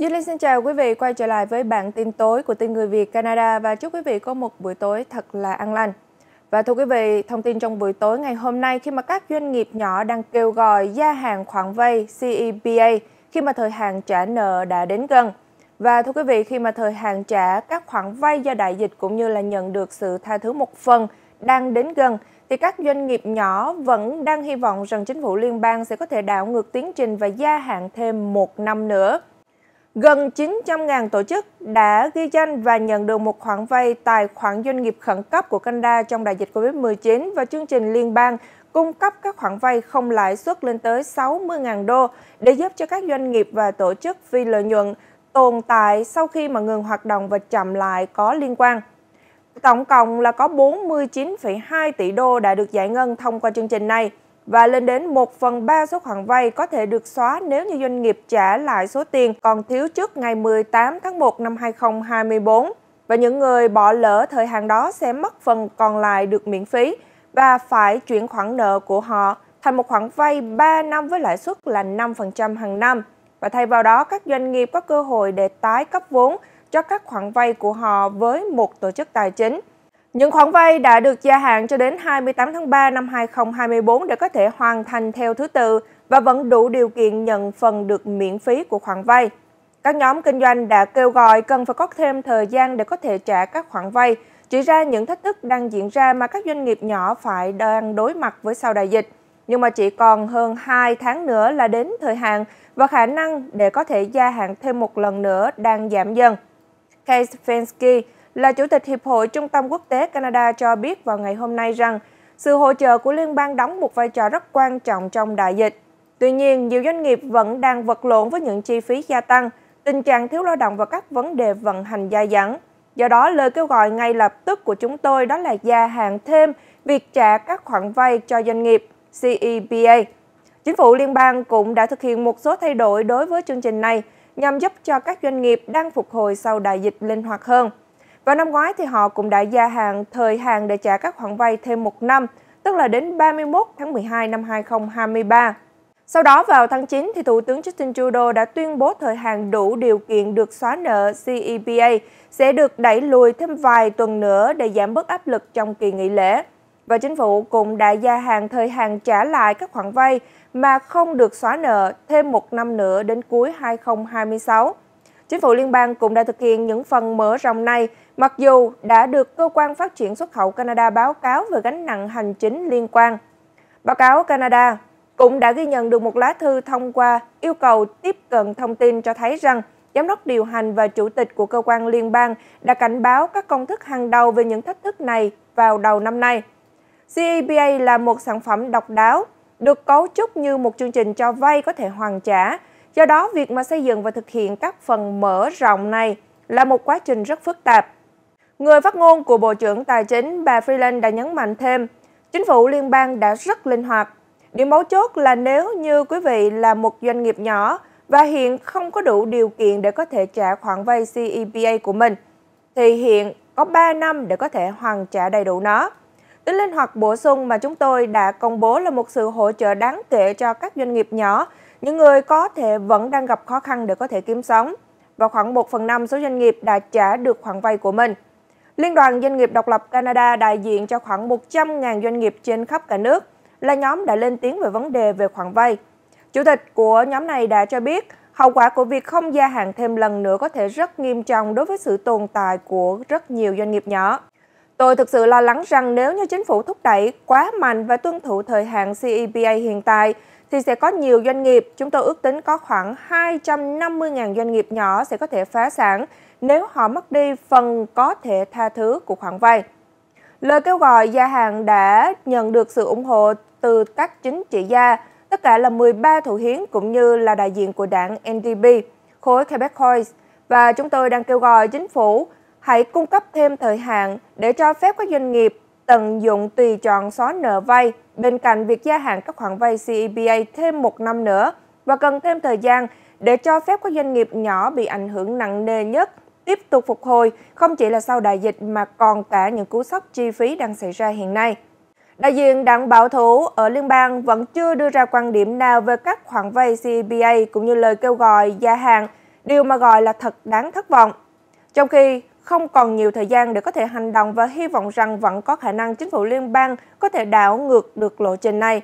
Duy xin chào quý vị quay trở lại với bản tin tối của tin người Việt Canada và chúc quý vị có một buổi tối thật là an lành. Và thưa quý vị, thông tin trong buổi tối ngày hôm nay khi mà các doanh nghiệp nhỏ đang kêu gọi gia hạn khoản vay CEPA khi mà thời hạn trả nợ đã đến gần. Và thưa quý vị, khi mà thời hạn trả các khoản vay do đại dịch cũng như là nhận được sự tha thứ một phần đang đến gần, thì các doanh nghiệp nhỏ vẫn đang hy vọng rằng chính phủ liên bang sẽ có thể đảo ngược tiến trình và gia hạn thêm một năm nữa. Gần 900.000 tổ chức đã ghi danh và nhận được một khoản vay tài khoản doanh nghiệp khẩn cấp của Canada trong đại dịch COVID-19 và chương trình liên bang cung cấp các khoản vay không lãi suất lên tới 60.000 đô để giúp cho các doanh nghiệp và tổ chức phi lợi nhuận tồn tại sau khi mà ngừng hoạt động và chậm lại có liên quan. Tổng cộng là có 49,2 tỷ đô đã được giải ngân thông qua chương trình này và lên đến 1 phần 3 số khoản vay có thể được xóa nếu như doanh nghiệp trả lại số tiền còn thiếu trước ngày 18 tháng 1 năm 2024. Và những người bỏ lỡ thời hạn đó sẽ mất phần còn lại được miễn phí và phải chuyển khoản nợ của họ thành một khoản vay 3 năm với lãi suất là 5% hàng năm. Và thay vào đó, các doanh nghiệp có cơ hội để tái cấp vốn cho các khoản vay của họ với một tổ chức tài chính – những khoản vay đã được gia hạn cho đến 28 tháng 3 năm 2024 để có thể hoàn thành theo thứ tự và vẫn đủ điều kiện nhận phần được miễn phí của khoản vay. Các nhóm kinh doanh đã kêu gọi cần phải có thêm thời gian để có thể trả các khoản vay, chỉ ra những thách thức đang diễn ra mà các doanh nghiệp nhỏ phải đang đối mặt với sau đại dịch. Nhưng mà chỉ còn hơn 2 tháng nữa là đến thời hạn và khả năng để có thể gia hạn thêm một lần nữa đang giảm dần. Case Fensky, là Chủ tịch Hiệp hội Trung tâm Quốc tế Canada cho biết vào ngày hôm nay rằng sự hỗ trợ của liên bang đóng một vai trò rất quan trọng trong đại dịch. Tuy nhiên, nhiều doanh nghiệp vẫn đang vật lộn với những chi phí gia tăng, tình trạng thiếu lao động và các vấn đề vận hành dai dẳng. Do đó, lời kêu gọi ngay lập tức của chúng tôi đó là gia hạn thêm việc trả các khoản vay cho doanh nghiệp CEPA. Chính phủ liên bang cũng đã thực hiện một số thay đổi đối với chương trình này nhằm giúp cho các doanh nghiệp đang phục hồi sau đại dịch linh hoạt hơn. Và năm ngoái thì họ cũng đã gia hạn thời hạn để trả các khoản vay thêm một năm, tức là đến 31 tháng 12 năm 2023. Sau đó vào tháng 9 thì Thủ tướng Justin Trudeau đã tuyên bố thời hạn đủ điều kiện được xóa nợ CEPA sẽ được đẩy lùi thêm vài tuần nữa để giảm bớt áp lực trong kỳ nghỉ lễ. Và chính phủ cũng đã gia hạn thời hạn trả lại các khoản vay mà không được xóa nợ thêm một năm nữa đến cuối 2026. Chính phủ liên bang cũng đã thực hiện những phần mở rộng này, mặc dù đã được Cơ quan Phát triển Xuất khẩu Canada báo cáo về gánh nặng hành chính liên quan. Báo cáo Canada cũng đã ghi nhận được một lá thư thông qua yêu cầu tiếp cận thông tin cho thấy rằng Giám đốc điều hành và chủ tịch của cơ quan liên bang đã cảnh báo các công thức hàng đầu về những thách thức này vào đầu năm nay. CEPA là một sản phẩm độc đáo, được cấu trúc như một chương trình cho vay có thể hoàn trả Do đó, việc mà xây dựng và thực hiện các phần mở rộng này là một quá trình rất phức tạp. Người phát ngôn của Bộ trưởng Tài chính bà Freeland đã nhấn mạnh thêm, chính phủ liên bang đã rất linh hoạt. Điểm mấu chốt là nếu như quý vị là một doanh nghiệp nhỏ và hiện không có đủ điều kiện để có thể trả khoản vay CEPA của mình, thì hiện có 3 năm để có thể hoàn trả đầy đủ nó. Tính linh hoạt bổ sung mà chúng tôi đã công bố là một sự hỗ trợ đáng kể cho các doanh nghiệp nhỏ những người có thể vẫn đang gặp khó khăn để có thể kiếm sống và khoảng 1 phần 5 số doanh nghiệp đã trả được khoản vay của mình. Liên đoàn Doanh nghiệp Độc lập Canada đại diện cho khoảng 100.000 doanh nghiệp trên khắp cả nước là nhóm đã lên tiếng về vấn đề về khoản vay. Chủ tịch của nhóm này đã cho biết hậu quả của việc không gia hạn thêm lần nữa có thể rất nghiêm trọng đối với sự tồn tại của rất nhiều doanh nghiệp nhỏ. Tôi thực sự lo lắng rằng nếu như chính phủ thúc đẩy quá mạnh và tuân thủ thời hạn CEPA hiện tại thì sẽ có nhiều doanh nghiệp, chúng tôi ước tính có khoảng 250.000 doanh nghiệp nhỏ sẽ có thể phá sản nếu họ mất đi phần có thể tha thứ của khoản vay. Lời kêu gọi gia hạn đã nhận được sự ủng hộ từ các chính trị gia, tất cả là 13 thủ hiến cũng như là đại diện của đảng NDP, khối Quebec Hoist. Và chúng tôi đang kêu gọi chính phủ hãy cung cấp thêm thời hạn để cho phép các doanh nghiệp tận dụng tùy chọn xóa nợ vay bên cạnh việc gia hạn các khoản vay CEPA thêm một năm nữa và cần thêm thời gian để cho phép các doanh nghiệp nhỏ bị ảnh hưởng nặng nề nhất tiếp tục phục hồi, không chỉ là sau đại dịch mà còn cả những cú sốc chi phí đang xảy ra hiện nay. Đại diện đảng bảo thủ ở liên bang vẫn chưa đưa ra quan điểm nào về các khoản vay CBA e cũng như lời kêu gọi gia hạn, điều mà gọi là thật đáng thất vọng. Trong khi không còn nhiều thời gian để có thể hành động và hy vọng rằng vẫn có khả năng chính phủ liên bang có thể đảo ngược được lộ trình này.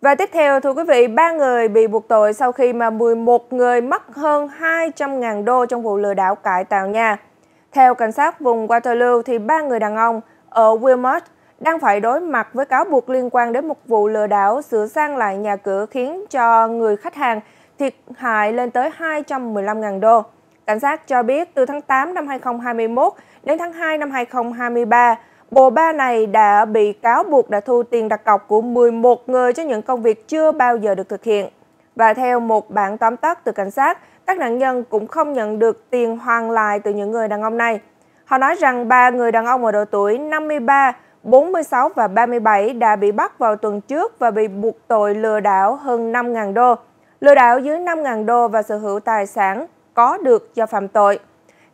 Và tiếp theo, thưa quý vị, ba người bị buộc tội sau khi mà 11 người mất hơn 200.000 đô trong vụ lừa đảo cải tạo nhà. Theo cảnh sát vùng Waterloo, thì ba người đàn ông ở Wilmot đang phải đối mặt với cáo buộc liên quan đến một vụ lừa đảo sửa sang lại nhà cửa khiến cho người khách hàng thiệt hại lên tới 215.000 đô. Cảnh sát cho biết từ tháng 8 năm 2021 đến tháng 2 năm 2023, bồ ba này đã bị cáo buộc đã thu tiền đặt cọc của 11 người cho những công việc chưa bao giờ được thực hiện. Và theo một bản tóm tắt từ cảnh sát, các nạn nhân cũng không nhận được tiền hoàn lại từ những người đàn ông này. Họ nói rằng ba người đàn ông ở độ tuổi 53, 46 và 37 đã bị bắt vào tuần trước và bị buộc tội lừa đảo hơn 5.000 đô lừa đảo dưới 5.000 đô và sở hữu tài sản có được do phạm tội.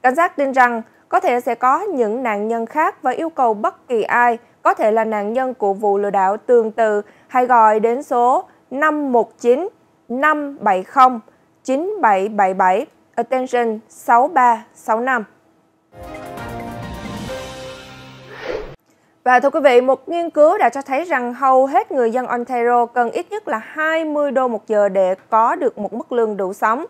Cảnh sát tin rằng có thể sẽ có những nạn nhân khác và yêu cầu bất kỳ ai có thể là nạn nhân của vụ lừa đảo tương tự hãy gọi đến số 519 570 9777 attention 6365. Và thưa quý vị, một nghiên cứu đã cho thấy rằng hầu hết người dân Ontario cần ít nhất là 20 đô một giờ để có được một mức lương đủ sống.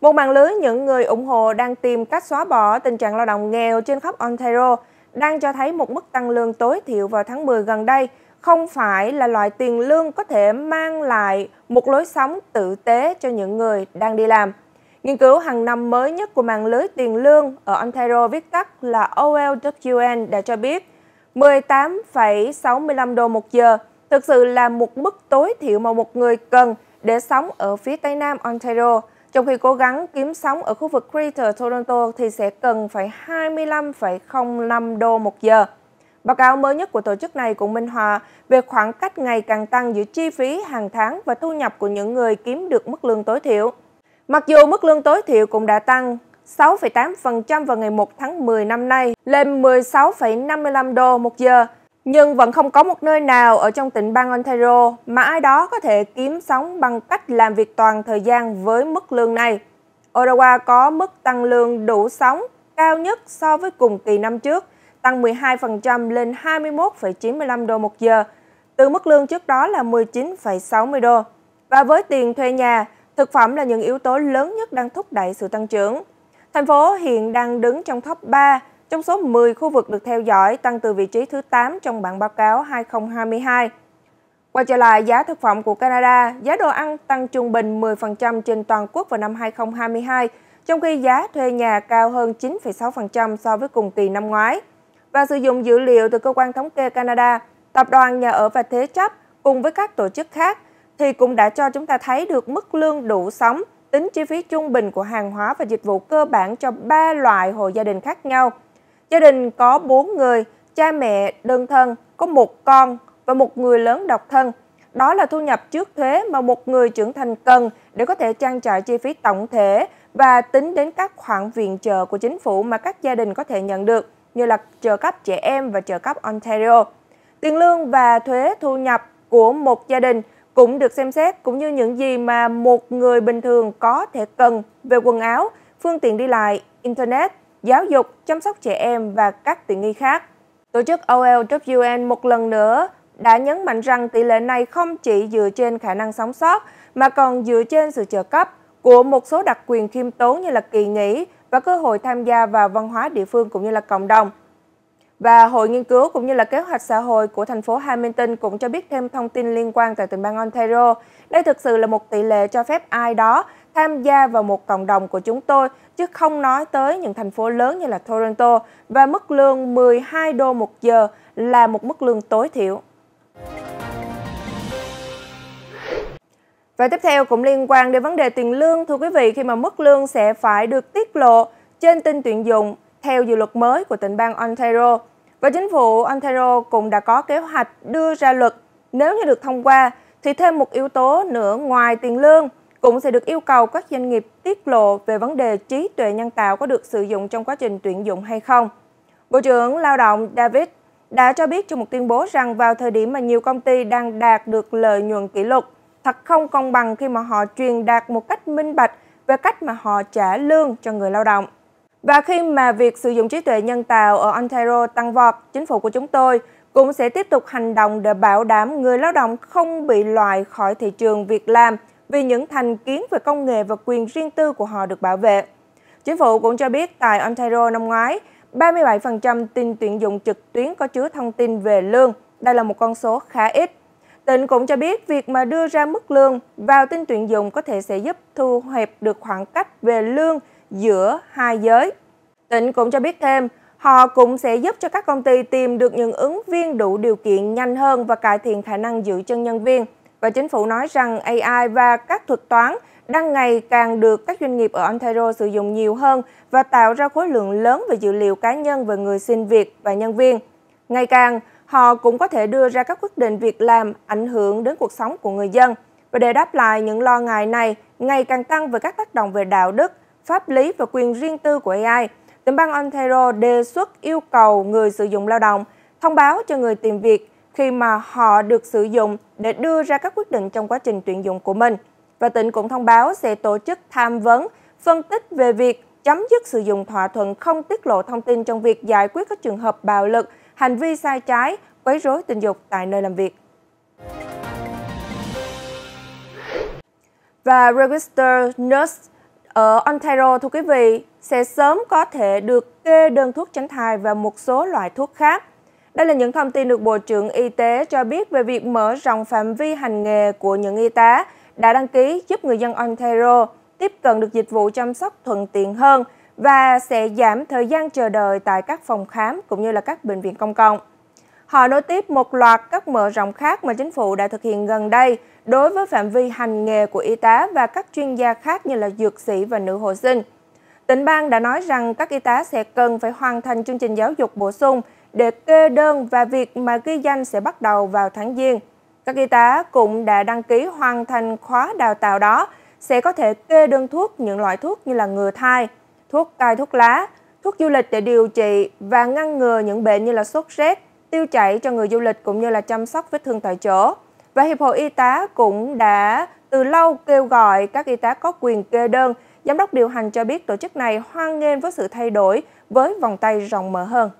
Một mạng lưới những người ủng hộ đang tìm cách xóa bỏ tình trạng lao động nghèo trên khắp Ontario đang cho thấy một mức tăng lương tối thiểu vào tháng 10 gần đây không phải là loại tiền lương có thể mang lại một lối sống tử tế cho những người đang đi làm. Nghiên cứu hàng năm mới nhất của mạng lưới tiền lương ở Ontario viết tắt là OLWN đã cho biết 18,65 đô một giờ, thực sự là một mức tối thiểu mà một người cần để sống ở phía Tây Nam Ontario. Trong khi cố gắng kiếm sống ở khu vực Greater Toronto thì sẽ cần phải 25,05 đô một giờ. Báo cáo mới nhất của tổ chức này cũng minh họa về khoảng cách ngày càng tăng giữa chi phí hàng tháng và thu nhập của những người kiếm được mức lương tối thiểu. Mặc dù mức lương tối thiểu cũng đã tăng, 6,8% vào ngày 1 tháng 10 năm nay lên 16,55 đô một giờ. Nhưng vẫn không có một nơi nào ở trong tỉnh bang Ontario mà ai đó có thể kiếm sống bằng cách làm việc toàn thời gian với mức lương này. Ottawa có mức tăng lương đủ sống cao nhất so với cùng kỳ năm trước, tăng 12% lên 21,95 đô một giờ, từ mức lương trước đó là 19,60 đô. Và với tiền thuê nhà, thực phẩm là những yếu tố lớn nhất đang thúc đẩy sự tăng trưởng. Thành phố hiện đang đứng trong top 3 trong số 10 khu vực được theo dõi, tăng từ vị trí thứ 8 trong bảng báo cáo 2022. Quay trở lại giá thực phẩm của Canada, giá đồ ăn tăng trung bình 10% trên toàn quốc vào năm 2022, trong khi giá thuê nhà cao hơn 9,6% so với cùng kỳ năm ngoái. Và sử dụng dữ liệu từ cơ quan thống kê Canada, tập đoàn nhà ở và thế chấp cùng với các tổ chức khác thì cũng đã cho chúng ta thấy được mức lương đủ sống tính chi phí trung bình của hàng hóa và dịch vụ cơ bản cho ba loại hộ gia đình khác nhau. Gia đình có 4 người, cha mẹ đơn thân, có một con và một người lớn độc thân. Đó là thu nhập trước thuế mà một người trưởng thành cần để có thể trang trải chi phí tổng thể và tính đến các khoản viện trợ của chính phủ mà các gia đình có thể nhận được như là trợ cấp trẻ em và trợ cấp Ontario. Tiền lương và thuế thu nhập của một gia đình – cũng được xem xét cũng như những gì mà một người bình thường có thể cần về quần áo, phương tiện đi lại, internet, giáo dục, chăm sóc trẻ em và các tiện nghi khác. Tổ chức OLWN một lần nữa đã nhấn mạnh rằng tỷ lệ này không chỉ dựa trên khả năng sống sót mà còn dựa trên sự trợ cấp của một số đặc quyền khiêm tốn như là kỳ nghỉ và cơ hội tham gia vào văn hóa địa phương cũng như là cộng đồng. Và Hội Nghiên cứu cũng như là Kế hoạch xã hội của thành phố Hamilton cũng cho biết thêm thông tin liên quan tại tỉnh bang Ontario. Đây thực sự là một tỷ lệ cho phép ai đó tham gia vào một cộng đồng của chúng tôi, chứ không nói tới những thành phố lớn như là Toronto và mức lương 12 đô một giờ là một mức lương tối thiểu. Và tiếp theo cũng liên quan đến vấn đề tiền lương, thưa quý vị, khi mà mức lương sẽ phải được tiết lộ trên tin tuyển dụng theo dự luật mới của tỉnh bang Ontario. Và chính phủ Ontario cũng đã có kế hoạch đưa ra luật nếu như được thông qua thì thêm một yếu tố nữa ngoài tiền lương cũng sẽ được yêu cầu các doanh nghiệp tiết lộ về vấn đề trí tuệ nhân tạo có được sử dụng trong quá trình tuyển dụng hay không. Bộ trưởng Lao động David đã cho biết trong một tuyên bố rằng vào thời điểm mà nhiều công ty đang đạt được lợi nhuận kỷ lục, thật không công bằng khi mà họ truyền đạt một cách minh bạch về cách mà họ trả lương cho người lao động. Và khi mà việc sử dụng trí tuệ nhân tạo ở Ontario tăng vọt, chính phủ của chúng tôi cũng sẽ tiếp tục hành động để bảo đảm người lao động không bị loại khỏi thị trường việc làm vì những thành kiến về công nghệ và quyền riêng tư của họ được bảo vệ. Chính phủ cũng cho biết tại Ontario năm ngoái, 37% tin tuyển dụng trực tuyến có chứa thông tin về lương. Đây là một con số khá ít. Tỉnh cũng cho biết việc mà đưa ra mức lương vào tin tuyển dụng có thể sẽ giúp thu hẹp được khoảng cách về lương giữa hai giới. Tỉnh cũng cho biết thêm, họ cũng sẽ giúp cho các công ty tìm được những ứng viên đủ điều kiện nhanh hơn và cải thiện khả năng giữ chân nhân viên. Và chính phủ nói rằng AI và các thuật toán đang ngày càng được các doanh nghiệp ở Ontario sử dụng nhiều hơn và tạo ra khối lượng lớn về dữ liệu cá nhân về người xin việc và nhân viên. Ngày càng, họ cũng có thể đưa ra các quyết định việc làm ảnh hưởng đến cuộc sống của người dân. Và để đáp lại những lo ngại này ngày càng tăng về các tác động về đạo đức, pháp lý và quyền riêng tư của AI, tỉnh bang Ontario đề xuất yêu cầu người sử dụng lao động thông báo cho người tìm việc khi mà họ được sử dụng để đưa ra các quyết định trong quá trình tuyển dụng của mình. Và tỉnh cũng thông báo sẽ tổ chức tham vấn, phân tích về việc chấm dứt sử dụng thỏa thuận không tiết lộ thông tin trong việc giải quyết các trường hợp bạo lực, hành vi sai trái, quấy rối tình dục tại nơi làm việc. Và Register Nurse ở ờ, Ontario, thưa quý vị, sẽ sớm có thể được kê đơn thuốc tránh thai và một số loại thuốc khác. Đây là những thông tin được Bộ trưởng Y tế cho biết về việc mở rộng phạm vi hành nghề của những y tá đã đăng ký giúp người dân Ontario tiếp cận được dịch vụ chăm sóc thuận tiện hơn và sẽ giảm thời gian chờ đợi tại các phòng khám cũng như là các bệnh viện công cộng. Họ nối tiếp một loạt các mở rộng khác mà chính phủ đã thực hiện gần đây đối với phạm vi hành nghề của y tá và các chuyên gia khác như là dược sĩ và nữ hộ sinh. Tỉnh bang đã nói rằng các y tá sẽ cần phải hoàn thành chương trình giáo dục bổ sung để kê đơn và việc mà ghi danh sẽ bắt đầu vào tháng Giêng. Các y tá cũng đã đăng ký hoàn thành khóa đào tạo đó sẽ có thể kê đơn thuốc những loại thuốc như là ngừa thai, thuốc cai thuốc lá, thuốc du lịch để điều trị và ngăn ngừa những bệnh như là sốt rét, tiêu chảy cho người du lịch cũng như là chăm sóc vết thương tại chỗ. Và Hiệp hội Y tá cũng đã từ lâu kêu gọi các y tá có quyền kê đơn. Giám đốc điều hành cho biết tổ chức này hoan nghênh với sự thay đổi với vòng tay rộng mở hơn.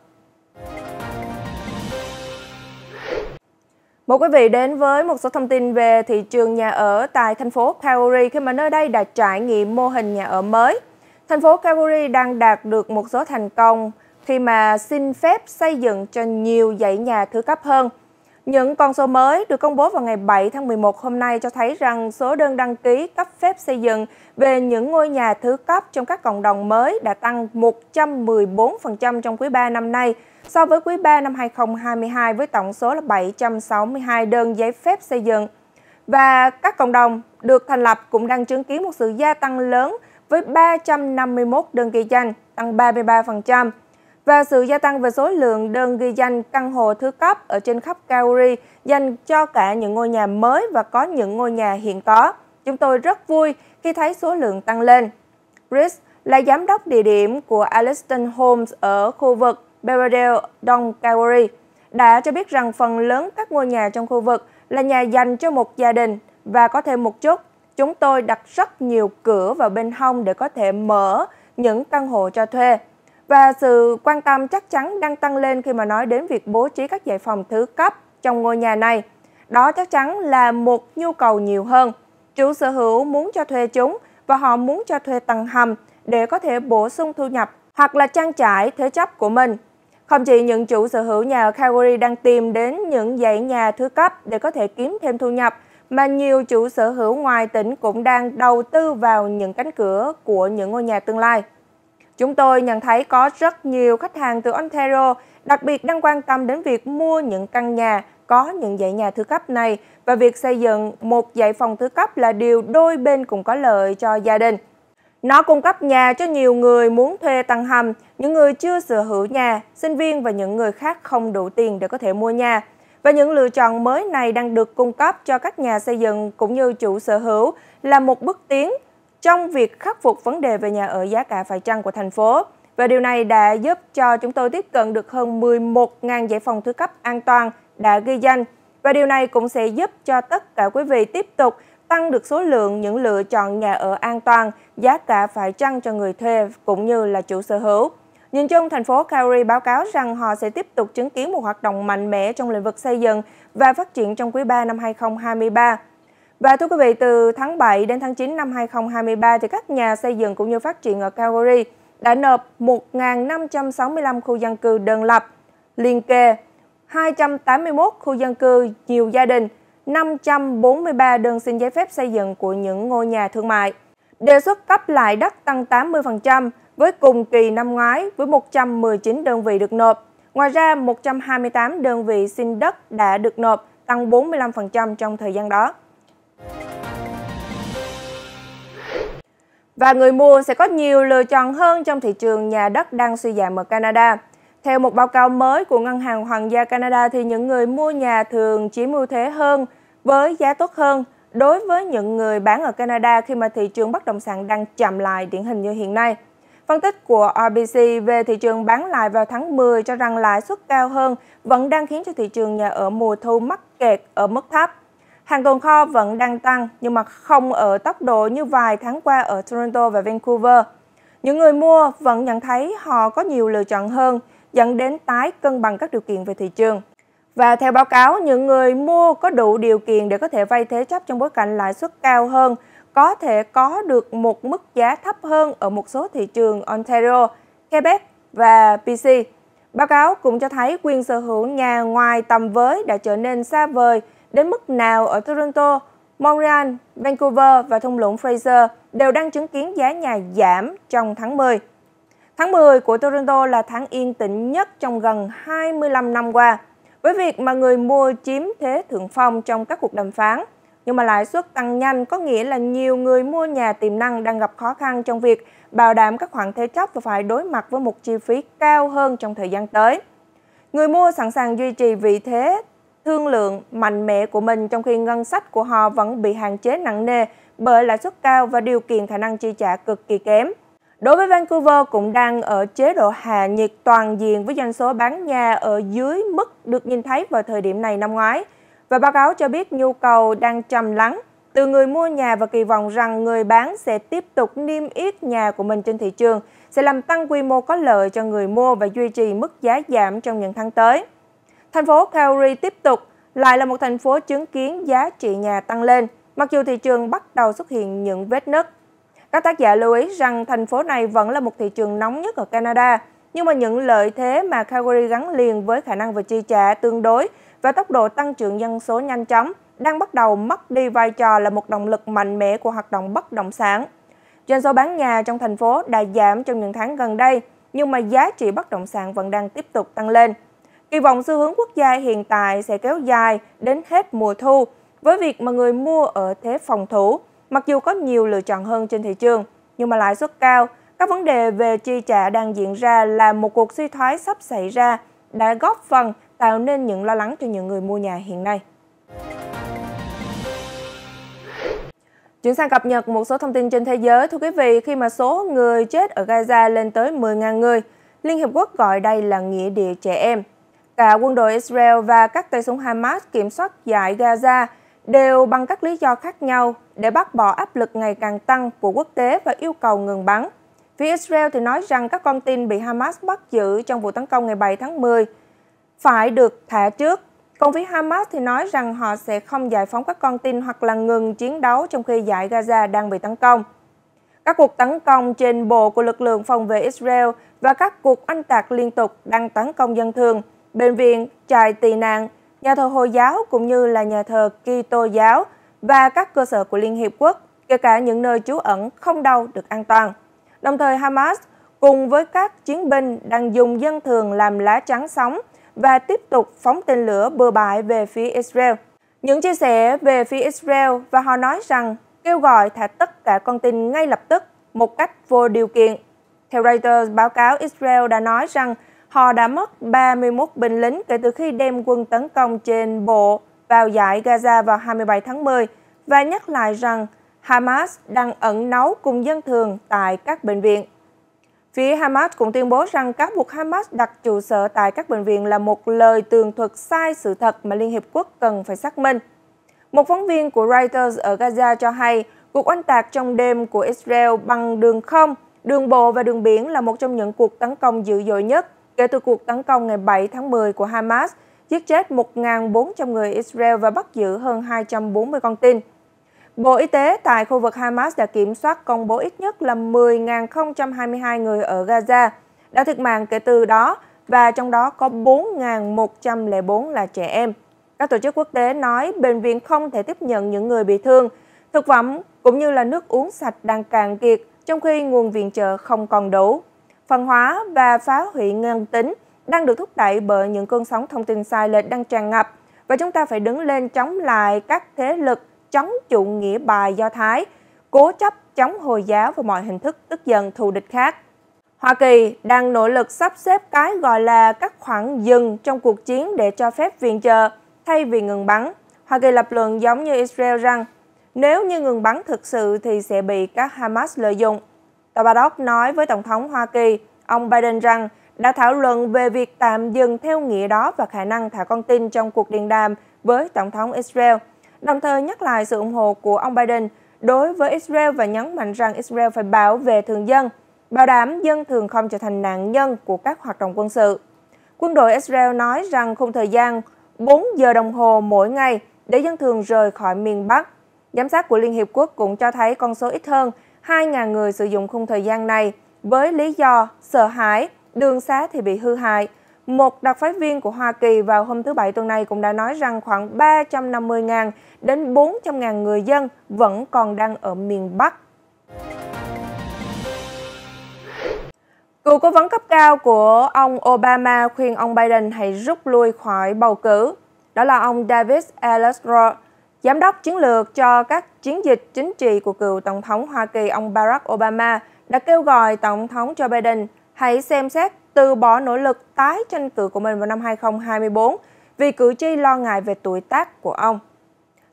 Mời quý vị đến với một số thông tin về thị trường nhà ở tại thành phố Calgary khi mà nơi đây đã trải nghiệm mô hình nhà ở mới. Thành phố Calgary đang đạt được một số thành công khi mà xin phép xây dựng cho nhiều dãy nhà thứ cấp hơn. Những con số mới được công bố vào ngày 7 tháng 11 hôm nay cho thấy rằng số đơn đăng ký cấp phép xây dựng về những ngôi nhà thứ cấp trong các cộng đồng mới đã tăng 114% trong quý 3 năm nay so với quý 3 năm 2022 với tổng số là 762 đơn giấy phép xây dựng. Và các cộng đồng được thành lập cũng đang chứng kiến một sự gia tăng lớn với 351 đơn kỳ danh, tăng 33% và sự gia tăng về số lượng đơn ghi danh căn hộ thứ cấp ở trên khắp Calgary dành cho cả những ngôi nhà mới và có những ngôi nhà hiện có. Chúng tôi rất vui khi thấy số lượng tăng lên. Chris là giám đốc địa điểm của Alliston Homes ở khu vực Beverly Đông Calgary, đã cho biết rằng phần lớn các ngôi nhà trong khu vực là nhà dành cho một gia đình và có thêm một chút. Chúng tôi đặt rất nhiều cửa vào bên hông để có thể mở những căn hộ cho thuê và sự quan tâm chắc chắn đang tăng lên khi mà nói đến việc bố trí các giải phòng thứ cấp trong ngôi nhà này. Đó chắc chắn là một nhu cầu nhiều hơn. Chủ sở hữu muốn cho thuê chúng và họ muốn cho thuê tầng hầm để có thể bổ sung thu nhập hoặc là trang trải thế chấp của mình. Không chỉ những chủ sở hữu nhà ở Calgary đang tìm đến những dãy nhà thứ cấp để có thể kiếm thêm thu nhập, mà nhiều chủ sở hữu ngoài tỉnh cũng đang đầu tư vào những cánh cửa của những ngôi nhà tương lai. Chúng tôi nhận thấy có rất nhiều khách hàng từ Ontario đặc biệt đang quan tâm đến việc mua những căn nhà có những dãy nhà thứ cấp này và việc xây dựng một dãy phòng thứ cấp là điều đôi bên cùng có lợi cho gia đình. Nó cung cấp nhà cho nhiều người muốn thuê tầng hầm, những người chưa sở hữu nhà, sinh viên và những người khác không đủ tiền để có thể mua nhà. Và những lựa chọn mới này đang được cung cấp cho các nhà xây dựng cũng như chủ sở hữu là một bước tiến trong việc khắc phục vấn đề về nhà ở giá cả phải chăng của thành phố. Và điều này đã giúp cho chúng tôi tiếp cận được hơn 11.000 giải phòng thứ cấp an toàn đã ghi danh. Và điều này cũng sẽ giúp cho tất cả quý vị tiếp tục tăng được số lượng những lựa chọn nhà ở an toàn, giá cả phải chăng cho người thuê cũng như là chủ sở hữu. Nhìn chung, thành phố Calgary báo cáo rằng họ sẽ tiếp tục chứng kiến một hoạt động mạnh mẽ trong lĩnh vực xây dựng và phát triển trong quý 3 năm 2023. Và thưa quý vị, từ tháng 7 đến tháng 9 năm 2023 thì các nhà xây dựng cũng như phát triển ở Calgary đã nộp 1.565 khu dân cư đơn lập, liên kề 281 khu dân cư nhiều gia đình, 543 đơn xin giấy phép xây dựng của những ngôi nhà thương mại. Đề xuất cấp lại đất tăng 80% với cùng kỳ năm ngoái với 119 đơn vị được nộp. Ngoài ra, 128 đơn vị xin đất đã được nộp, tăng 45% trong thời gian đó. và người mua sẽ có nhiều lựa chọn hơn trong thị trường nhà đất đang suy giảm ở Canada. Theo một báo cáo mới của Ngân hàng Hoàng gia Canada thì những người mua nhà thường chiếm ưu thế hơn với giá tốt hơn đối với những người bán ở Canada khi mà thị trường bất động sản đang chậm lại điển hình như hiện nay. Phân tích của RBC về thị trường bán lại vào tháng 10 cho rằng lãi suất cao hơn vẫn đang khiến cho thị trường nhà ở mùa thu mắc kẹt ở mức thấp. Hàng tồn kho vẫn đang tăng nhưng mà không ở tốc độ như vài tháng qua ở Toronto và Vancouver. Những người mua vẫn nhận thấy họ có nhiều lựa chọn hơn, dẫn đến tái cân bằng các điều kiện về thị trường. Và theo báo cáo, những người mua có đủ điều kiện để có thể vay thế chấp trong bối cảnh lãi suất cao hơn, có thể có được một mức giá thấp hơn ở một số thị trường Ontario, Quebec và BC. Báo cáo cũng cho thấy quyền sở hữu nhà ngoài tầm với đã trở nên xa vời đến mức nào ở Toronto, Montreal, Vancouver và thung lũng Fraser đều đang chứng kiến giá nhà giảm trong tháng 10. Tháng 10 của Toronto là tháng yên tĩnh nhất trong gần 25 năm qua, với việc mà người mua chiếm thế thượng phong trong các cuộc đàm phán. Nhưng mà lãi suất tăng nhanh có nghĩa là nhiều người mua nhà tiềm năng đang gặp khó khăn trong việc bảo đảm các khoản thế chấp và phải đối mặt với một chi phí cao hơn trong thời gian tới. Người mua sẵn sàng duy trì vị thế thương lượng mạnh mẽ của mình trong khi ngân sách của họ vẫn bị hạn chế nặng nề bởi lãi suất cao và điều kiện khả năng chi trả cực kỳ kém. Đối với Vancouver cũng đang ở chế độ hạ nhiệt toàn diện với doanh số bán nhà ở dưới mức được nhìn thấy vào thời điểm này năm ngoái. Và báo cáo cho biết nhu cầu đang trầm lắng từ người mua nhà và kỳ vọng rằng người bán sẽ tiếp tục niêm yết nhà của mình trên thị trường sẽ làm tăng quy mô có lợi cho người mua và duy trì mức giá giảm trong những tháng tới. Thành phố Calgary tiếp tục lại là một thành phố chứng kiến giá trị nhà tăng lên, mặc dù thị trường bắt đầu xuất hiện những vết nứt. Các tác giả lưu ý rằng thành phố này vẫn là một thị trường nóng nhất ở Canada, nhưng mà những lợi thế mà Calgary gắn liền với khả năng về chi trả tương đối và tốc độ tăng trưởng dân số nhanh chóng đang bắt đầu mất đi vai trò là một động lực mạnh mẽ của hoạt động bất động sản. Doanh số bán nhà trong thành phố đã giảm trong những tháng gần đây, nhưng mà giá trị bất động sản vẫn đang tiếp tục tăng lên. Kỳ vọng xu hướng quốc gia hiện tại sẽ kéo dài đến hết mùa thu với việc mà người mua ở thế phòng thủ, mặc dù có nhiều lựa chọn hơn trên thị trường, nhưng mà lãi suất cao, các vấn đề về chi trả đang diễn ra là một cuộc suy thoái sắp xảy ra đã góp phần tạo nên những lo lắng cho những người mua nhà hiện nay. Chuyển sang cập nhật một số thông tin trên thế giới. Thưa quý vị, khi mà số người chết ở Gaza lên tới 10.000 người, Liên Hiệp Quốc gọi đây là nghĩa địa trẻ em. Cả quân đội Israel và các tay súng Hamas kiểm soát giải Gaza đều bằng các lý do khác nhau để bác bỏ áp lực ngày càng tăng của quốc tế và yêu cầu ngừng bắn. Phía Israel thì nói rằng các con tin bị Hamas bắt giữ trong vụ tấn công ngày 7 tháng 10 phải được thả trước. Còn phía Hamas thì nói rằng họ sẽ không giải phóng các con tin hoặc là ngừng chiến đấu trong khi giải Gaza đang bị tấn công. Các cuộc tấn công trên bộ của lực lượng phòng vệ Israel và các cuộc oanh tạc liên tục đang tấn công dân thường – bệnh viện, trại tị nạn, nhà thờ Hồi giáo cũng như là nhà thờ Kitô giáo và các cơ sở của Liên Hiệp Quốc, kể cả những nơi trú ẩn không đâu được an toàn. Đồng thời Hamas cùng với các chiến binh đang dùng dân thường làm lá chắn sóng và tiếp tục phóng tên lửa bừa bãi về phía Israel. Những chia sẻ về phía Israel và họ nói rằng kêu gọi thả tất cả con tin ngay lập tức một cách vô điều kiện. Theo Reuters, báo cáo Israel đã nói rằng Họ đã mất 31 binh lính kể từ khi đem quân tấn công trên bộ vào giải Gaza vào 27 tháng 10 và nhắc lại rằng Hamas đang ẩn náu cùng dân thường tại các bệnh viện. Phía Hamas cũng tuyên bố rằng cáo buộc Hamas đặt trụ sở tại các bệnh viện là một lời tường thuật sai sự thật mà Liên Hiệp Quốc cần phải xác minh. Một phóng viên của Reuters ở Gaza cho hay, cuộc oanh tạc trong đêm của Israel bằng đường không, đường bộ và đường biển là một trong những cuộc tấn công dữ dội nhất kể từ cuộc tấn công ngày 7 tháng 10 của Hamas, giết chết 1.400 người Israel và bắt giữ hơn 240 con tin. Bộ Y tế tại khu vực Hamas đã kiểm soát công bố ít nhất là 10.022 người ở Gaza đã thiệt mạng kể từ đó và trong đó có 4.104 là trẻ em. Các tổ chức quốc tế nói bệnh viện không thể tiếp nhận những người bị thương, thực phẩm cũng như là nước uống sạch đang cạn kiệt trong khi nguồn viện trợ không còn đủ phần hóa và phá hủy nhân tính đang được thúc đẩy bởi những cơn sóng thông tin sai lệch đang tràn ngập và chúng ta phải đứng lên chống lại các thế lực chống chủ nghĩa bài Do Thái, cố chấp chống Hồi giáo và mọi hình thức tức giận thù địch khác. Hoa Kỳ đang nỗ lực sắp xếp cái gọi là các khoảng dừng trong cuộc chiến để cho phép viện trợ thay vì ngừng bắn. Hoa Kỳ lập luận giống như Israel rằng nếu như ngừng bắn thực sự thì sẽ bị các Hamas lợi dụng. Tòa Bà Đốc nói với Tổng thống Hoa Kỳ, ông Biden rằng đã thảo luận về việc tạm dừng theo nghĩa đó và khả năng thả con tin trong cuộc điện đàm với Tổng thống Israel, đồng thời nhắc lại sự ủng hộ của ông Biden đối với Israel và nhấn mạnh rằng Israel phải bảo vệ thường dân, bảo đảm dân thường không trở thành nạn nhân của các hoạt động quân sự. Quân đội Israel nói rằng khung thời gian 4 giờ đồng hồ mỗi ngày để dân thường rời khỏi miền Bắc. Giám sát của Liên Hiệp Quốc cũng cho thấy con số ít hơn 2.000 người sử dụng khung thời gian này với lý do sợ hãi, đường xá thì bị hư hại. Một đặc phái viên của Hoa Kỳ vào hôm thứ Bảy tuần này cũng đã nói rằng khoảng 350.000 đến 400.000 người dân vẫn còn đang ở miền Bắc. Cựu cố vấn cấp cao của ông Obama khuyên ông Biden hãy rút lui khỏi bầu cử. Đó là ông David Ellsworth, giám đốc chiến lược cho các chiến dịch chính trị của cựu Tổng thống Hoa Kỳ ông Barack Obama đã kêu gọi Tổng thống Joe Biden hãy xem xét từ bỏ nỗ lực tái tranh cử của mình vào năm 2024 vì cử tri lo ngại về tuổi tác của ông.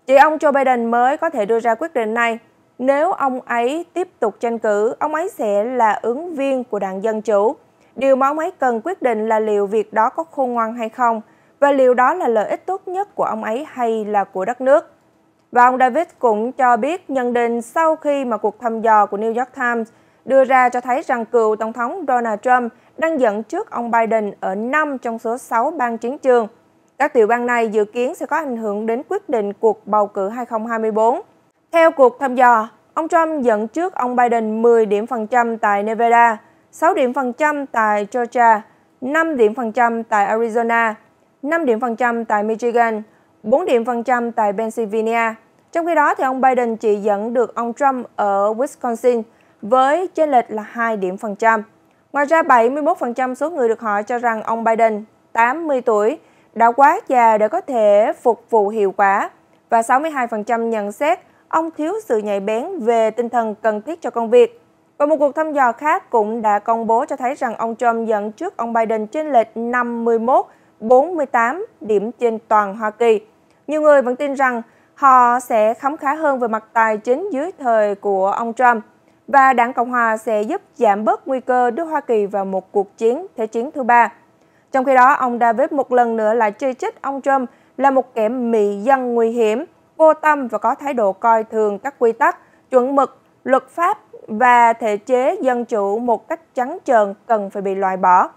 Chỉ ông Joe Biden mới có thể đưa ra quyết định này. Nếu ông ấy tiếp tục tranh cử, ông ấy sẽ là ứng viên của đảng Dân Chủ. Điều mà ông ấy cần quyết định là liệu việc đó có khôn ngoan hay không, và liệu đó là lợi ích tốt nhất của ông ấy hay là của đất nước. Và ông David cũng cho biết nhận định sau khi mà cuộc thăm dò của New York Times đưa ra cho thấy rằng cựu Tổng thống Donald Trump đang dẫn trước ông Biden ở 5 trong số 6 bang chiến trường. Các tiểu bang này dự kiến sẽ có ảnh hưởng đến quyết định cuộc bầu cử 2024. Theo cuộc thăm dò, ông Trump dẫn trước ông Biden 10 điểm phần trăm tại Nevada, 6 điểm phần trăm tại Georgia, 5 điểm phần trăm tại Arizona, 5 điểm phần trăm tại Michigan, 4 điểm phần trăm tại Pennsylvania trong khi đó, thì ông Biden chỉ dẫn được ông Trump ở Wisconsin với chênh lệch là 2 điểm phần trăm. Ngoài ra, 71% số người được hỏi cho rằng ông Biden, 80 tuổi, đã quá già để có thể phục vụ hiệu quả và 62% nhận xét ông thiếu sự nhạy bén về tinh thần cần thiết cho công việc. Và một cuộc thăm dò khác cũng đã công bố cho thấy rằng ông Trump dẫn trước ông Biden trên lệch 51-48 điểm trên toàn Hoa Kỳ. Nhiều người vẫn tin rằng họ sẽ khấm khá hơn về mặt tài chính dưới thời của ông Trump và Đảng Cộng Hòa sẽ giúp giảm bớt nguy cơ đưa Hoa Kỳ vào một cuộc chiến thế chiến thứ ba. Trong khi đó, ông David một lần nữa lại chỉ trích ông Trump là một kẻ mị dân nguy hiểm, vô tâm và có thái độ coi thường các quy tắc, chuẩn mực, luật pháp và thể chế dân chủ một cách trắng trợn cần phải bị loại bỏ.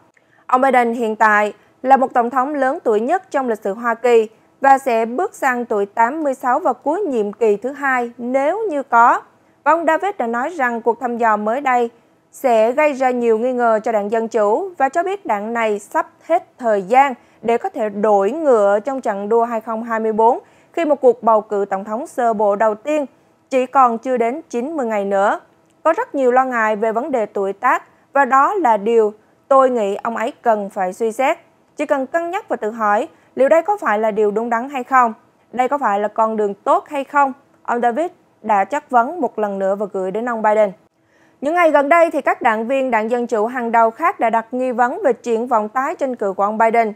Ông Biden hiện tại là một tổng thống lớn tuổi nhất trong lịch sử Hoa Kỳ và sẽ bước sang tuổi 86 vào cuối nhiệm kỳ thứ hai nếu như có. Và ông David đã nói rằng cuộc thăm dò mới đây sẽ gây ra nhiều nghi ngờ cho đảng Dân Chủ và cho biết đảng này sắp hết thời gian để có thể đổi ngựa trong trận đua 2024 khi một cuộc bầu cử tổng thống sơ bộ đầu tiên chỉ còn chưa đến 90 ngày nữa. Có rất nhiều lo ngại về vấn đề tuổi tác và đó là điều tôi nghĩ ông ấy cần phải suy xét. Chỉ cần cân nhắc và tự hỏi Liệu đây có phải là điều đúng đắn hay không? Đây có phải là con đường tốt hay không? Ông David đã chất vấn một lần nữa và gửi đến ông Biden. Những ngày gần đây thì các đảng viên đảng Dân Chủ hàng đầu khác đã đặt nghi vấn về triển vọng tái tranh cử của ông Biden.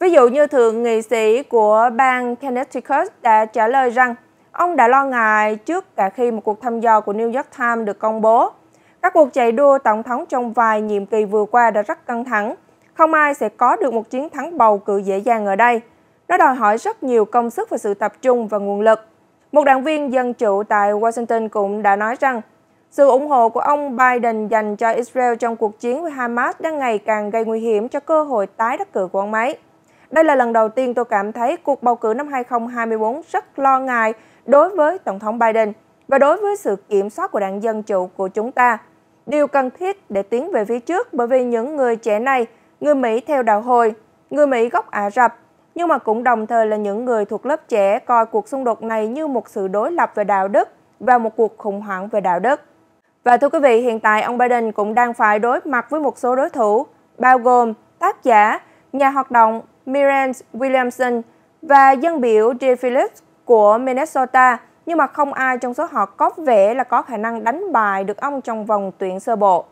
Ví dụ như thượng nghị sĩ của bang Connecticut đã trả lời rằng ông đã lo ngại trước cả khi một cuộc thăm dò của New York Times được công bố. Các cuộc chạy đua tổng thống trong vài nhiệm kỳ vừa qua đã rất căng thẳng không ai sẽ có được một chiến thắng bầu cử dễ dàng ở đây. Nó đòi hỏi rất nhiều công sức và sự tập trung và nguồn lực. Một đảng viên dân chủ tại Washington cũng đã nói rằng sự ủng hộ của ông Biden dành cho Israel trong cuộc chiến với Hamas đang ngày càng gây nguy hiểm cho cơ hội tái đắc cử của ông ấy. Đây là lần đầu tiên tôi cảm thấy cuộc bầu cử năm 2024 rất lo ngại đối với Tổng thống Biden và đối với sự kiểm soát của đảng Dân Chủ của chúng ta. Điều cần thiết để tiến về phía trước bởi vì những người trẻ này – người Mỹ theo đạo Hồi, người Mỹ gốc Ả Rập, nhưng mà cũng đồng thời là những người thuộc lớp trẻ coi cuộc xung đột này như một sự đối lập về đạo đức và một cuộc khủng hoảng về đạo đức. Và thưa quý vị, hiện tại ông Biden cũng đang phải đối mặt với một số đối thủ, bao gồm tác giả, nhà hoạt động Mirren Williamson và dân biểu Jay Phillips của Minnesota, nhưng mà không ai trong số họ có vẻ là có khả năng đánh bại được ông trong vòng tuyển sơ bộ.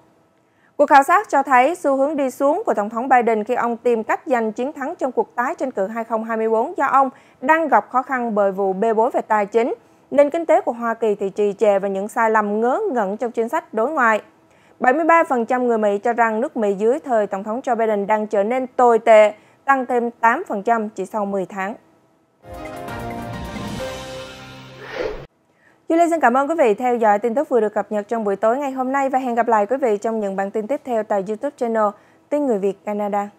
Cuộc khảo sát cho thấy xu hướng đi xuống của Tổng thống Biden khi ông tìm cách giành chiến thắng trong cuộc tái tranh cử 2024 do ông đang gặp khó khăn bởi vụ bê bối về tài chính. nên kinh tế của Hoa Kỳ thì trì trệ và những sai lầm ngớ ngẩn trong chính sách đối ngoại. 73% người Mỹ cho rằng nước Mỹ dưới thời Tổng thống Joe Biden đang trở nên tồi tệ, tăng thêm 8% chỉ sau 10 tháng duy Julie xin cảm ơn quý vị theo dõi tin tức vừa được cập nhật trong buổi tối ngày hôm nay và hẹn gặp lại quý vị trong những bản tin tiếp theo tại YouTube channel Tin Người Việt Canada.